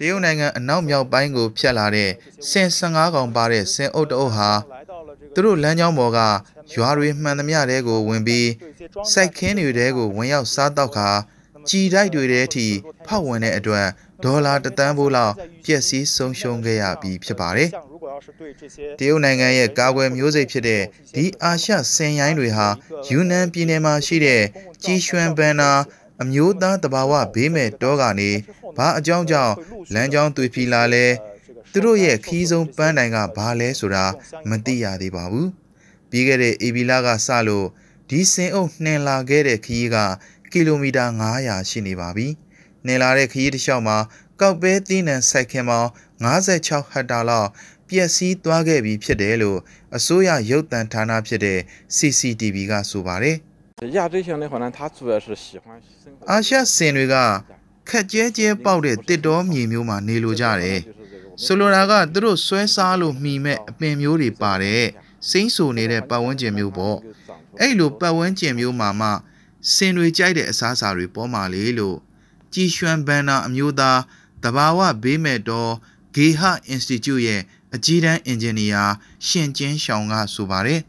တရုတ်နိုင်ငံအနောက်မြောက်ပိုင်းကိုဖြတ်လာတဲ့ဆင်15ကောင်ပါတဲ့ဆင်အုပ်တအုပ်ဟာသူတို့လမ်းကြောင်းပေါ်ကရွာတွေမှန်သမျှတဲကိုဝင်ပြီးစိုက်ခင်းတွေတဲကိုဝင်ရောက်စားတောက်ခါကြည်တိုက်တွေတဲအထိဖောက်ဝင်တဲ့အတွက်ဒေါ်လာတသန်းဖိုးလောက်ပျက်စီးဆုံးရှုံးခဲ့ရပြီးဖြစ်ပါတယ်။တရုတ်နိုင်ငံရဲ့ကာကွယ်မျိုးစိတ်ဖြစ်တဲ့ဒီအာရှဆင်ရိုင်းတွေဟာယူနန်ပြည်နယ်မှာရှိတဲ့ကြီးရွှန်ဘန်နာ အမျိုးသားတဘာဝဘေးမဲ့တောကနေဘာအကြောင်းကြောင့်လမ်းကြောင်းသွေဖီလာလဲသူတို့ရဲ့ခီးဆုံးပန်းတိုင်ကဘာလဲဆိုတာ မသိရသေးပါဘူးပြီးခဲ့တဲ့အေဘီလာကစလို့ဒီစင်အုပ်နှင်လာခဲ့တဲ့ခီးကကီလိုမီတာ900ရှိနေပါပြီနှင်လာတဲ့ခီးတစ်လျှောက်မှာကောက်ပဲသီးနှံစိုက်ခင်ပေါင်း56ဟက်တာလောက်ပျက်စီးသွားခဲ့ပြီဖြစ်တယ်လို့အစိုးရရုပ်သံဌာနဖြစ်တဲ့ CCTV ကဆိုပါတယ်။အာရှစင်တွေကခက်ကြဲကြဲပေါက်တဲ့တစ်တော်မြေမျိုးမှာနေလိုကြတယ်ဆိုလိုတာကသူတို့ဆွဲစားလို့မှီမဲ့အပင်မျိုးတွေပါတဲ့စိမ့်ဆူနေတဲ့ပတ်ဝန်းကျင်မျိုးပေါ့အဲ့လိုပတ်ဝန်းကျင်မျိုးမှာမှ စင်တွေကြိုက်တဲ့အစားအစာတွေပေါ်မှာလေလို့ကြည်ရွှံဘန်နာအမျိုးသားတဘာဝဘေးမဲ့တော်ဂေဟ Institute ရဲ့အကြီးတန်းအင်ဂျင်နီယာရှင်ကျင်းရှောင်ကဆိုပါတယ်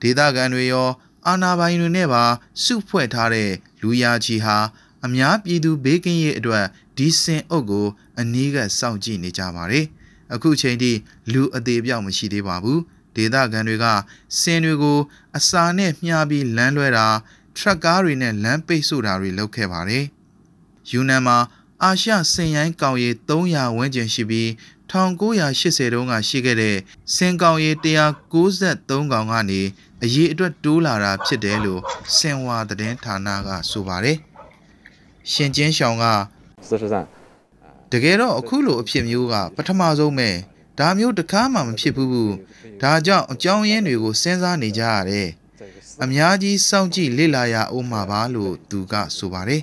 ဒေသခံတွေရောအာဏာပိုင်တွေနဲ့ပါစုဖွဲ့ထားတဲ့လူရချီဟာအများပြည်သူဘေးကင်းရေးအတွက်ဒီစင်အုပ်ကိုအနည်းကစောင့်ကြည့်နေကြပါတယ်။အခုချိန်ထိလူအသေးပြောက်မရှိသေးပါဘူး။ဒေသခံတွေကစင်တွေကို အစာနဲ့မျှပြီးလမ်းလွှဲတာထရက်ကားတွေနဲ့လမ်းပိတ်ဆို့တာတွေလုပ်ခဲ့ပါတယ်။ယူနန်မှာအာရှစင်ရိုင်းကောင်ရီ300ဝန်းကျင်ရှိပြီး1980တုန်းက ရှိခဲ့တဲ့စင်ကောင်ရီ193ကောင်ကနေအရေးအတွက်တိုးလာတာဖြစ်တယ်လို့စင်ဝါသတင်းဌာနကဆိုပါတယ်ရှင်ကျင်းရှောင်က43တကယ်တော့အခုလိုအဖြစ်မျိုးကပထမဆုံးပဲဒါမျိုးတကားမှမဖြစ်ဘူးဒါကြောင့်အကြောင်းရင်းတွေကိုစဉ်းစားနေကြရတယ်အများကြီးစောင့်ကြည့်လေ့လာရအောင်မှာပါလို့သူကဆိုပါတယ်